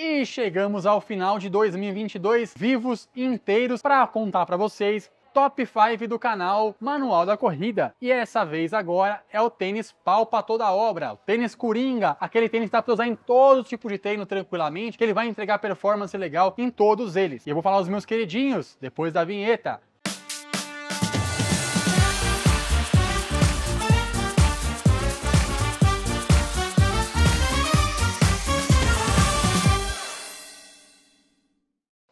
E chegamos ao final de 2022 vivos inteiros para contar para vocês top 5 do canal Manual da Corrida. E essa vez agora é o tênis palpa toda a obra, o tênis coringa, aquele tênis que dá para usar em todo tipo de treino tranquilamente, que ele vai entregar performance legal em todos eles. E eu vou falar os meus queridinhos depois da vinheta.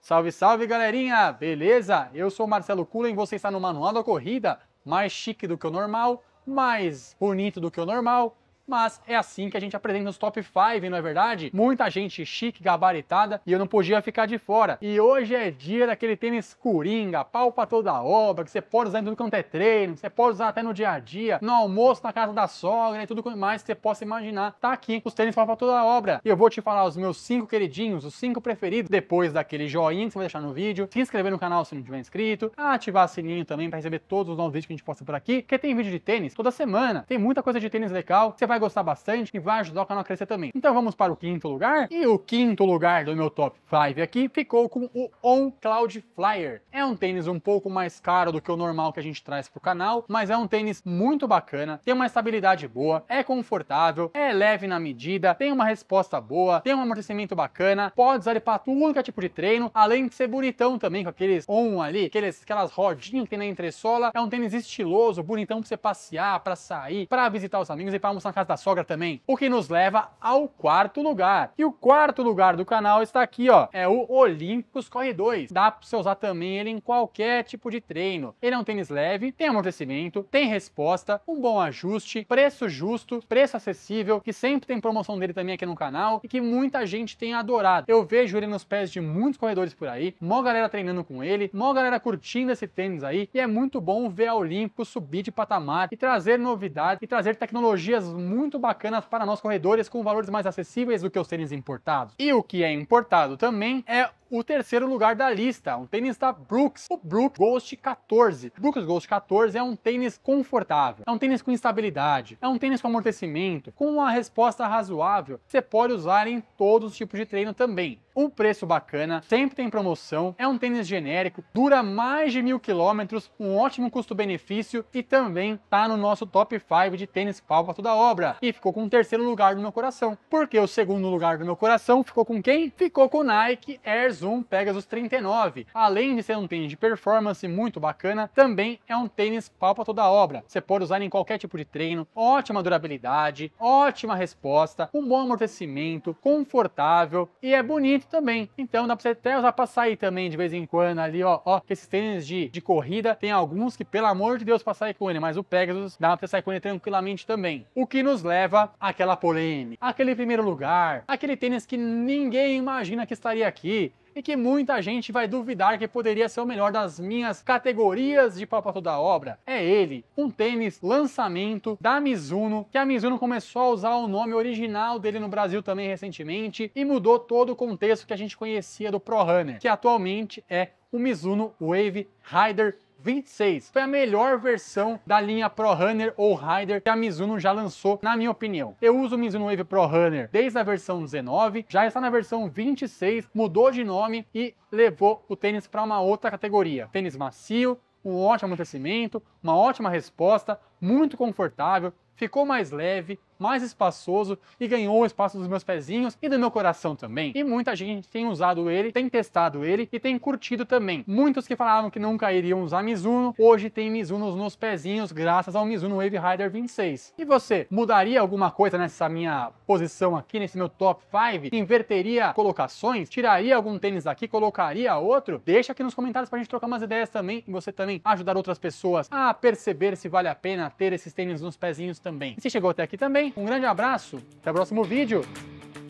Salve, salve galerinha! Beleza? Eu sou Marcelo Cullen, você está no Manual da Corrida, mais chique do que o normal, mais bonito do que o normal, mas é assim que a gente apresenta nos top 5, não é verdade? Muita gente chique, gabaritada e eu não podia ficar de fora. E hoje é dia daquele tênis coringa, pau pra toda obra, que você pode usar em tudo quanto é treino, você pode usar até no dia a dia, no almoço, na casa da sogra e tudo mais que você possa imaginar. Tá aqui os tênis pau pra toda obra. E eu vou te falar os meus 5 queridinhos, os 5 preferidos, depois daquele joinha que você vai deixar no vídeo, se inscrever no canal se não tiver inscrito, ativar o sininho também para receber todos os novos vídeos que a gente posta por aqui, porque tem vídeo de tênis toda semana, tem muita coisa de tênis legal, você vai vai gostar bastante e vai ajudar o canal a crescer também. Então vamos para o quinto lugar. E o quinto lugar do meu top 5 aqui ficou com o On Cloud Flyer. É um tênis um pouco mais caro do que o normal que a gente traz para o canal, mas é um tênis muito bacana, tem uma estabilidade boa, é confortável, é leve na medida, tem uma resposta boa, tem um amortecimento bacana, pode usar ele para tudo qualquer tipo de treino, além de ser bonitão também com aqueles on ali, aqueles, aquelas rodinhas que tem na entressola. É um tênis estiloso, bonitão para você passear, para sair, para visitar os amigos e para almoçar na casa casa da sogra também. O que nos leva ao quarto lugar. E o quarto lugar do canal está aqui, ó. É o Olímpicos Corre 2. Dá para você usar também ele em qualquer tipo de treino. Ele é um tênis leve, tem amortecimento, tem resposta, um bom ajuste, preço justo, preço acessível, que sempre tem promoção dele também aqui no canal e que muita gente tem adorado. Eu vejo ele nos pés de muitos corredores por aí, mó galera treinando com ele, mó galera curtindo esse tênis aí, e é muito bom ver a Olímpicos subir de patamar e trazer novidade e trazer tecnologias muito muito bacanas para nós corredores com valores mais acessíveis do que os tênis importados. E o que é importado também é o terceiro lugar da lista, um tênis da Brooks, o Brooks Ghost 14. O Brooks Ghost 14 é um tênis confortável, é um tênis com estabilidade, é um tênis com amortecimento, com uma resposta razoável. Você pode usar em todos os tipos de treino também. Um preço bacana, sempre tem promoção, é um tênis genérico, dura mais de mil quilômetros, um ótimo custo-benefício e também tá no nosso top 5 de tênis pau para toda obra. E ficou com o terceiro lugar do meu coração, porque o segundo lugar do meu coração ficou com quem? Ficou com o Nike Air mais um Pegasus 39. Além de ser um tênis de performance muito bacana, também é um tênis pau para toda obra. Você pode usar em qualquer tipo de treino, ótima durabilidade, ótima resposta, um bom amortecimento, confortável e é bonito também. Então dá para você até usar para sair também de vez em quando ali, ó, ó, esses tênis de, de corrida, tem alguns que pelo amor de Deus para sair com ele, mas o Pegasus dá para sair com ele tranquilamente também. O que nos leva àquela polêmica, aquele primeiro lugar, aquele tênis que ninguém imagina que estaria aqui, e que muita gente vai duvidar que poderia ser o melhor das minhas categorias de pau toda obra. É ele, um tênis lançamento da Mizuno, que a Mizuno começou a usar o nome original dele no Brasil também recentemente e mudou todo o contexto que a gente conhecia do Pro Runner, que atualmente é o Mizuno Wave Rider 26. Foi a melhor versão da linha Pro Runner ou Rider que a Mizuno já lançou, na minha opinião. Eu uso o Mizuno Wave Pro Runner desde a versão 19, já está na versão 26, mudou de nome e levou o tênis para uma outra categoria. Tênis macio, um ótimo amortecimento, uma ótima resposta, muito confortável, ficou mais leve, mais espaçoso e ganhou o espaço dos meus pezinhos e do meu coração também. E muita gente tem usado ele, tem testado ele e tem curtido também. Muitos que falavam que nunca iriam usar Mizuno, hoje tem Mizunos nos pezinhos graças ao Mizuno Wave Rider 26. E você, mudaria alguma coisa nessa minha posição aqui, nesse meu top 5? Inverteria colocações? Tiraria algum tênis aqui? colocaria outro? Deixa aqui nos comentários pra gente trocar umas ideias também e você também ajudar outras pessoas a perceber se vale a pena ter esses tênis nos pezinhos também. E se chegou até aqui também, um grande abraço, até o próximo vídeo,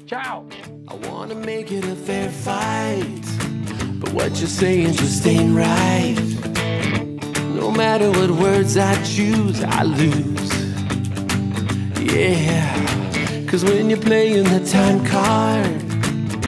tchau! But what just ain't right. No matter what words I choose, I lose. Yeah, cause when you're playing the time card,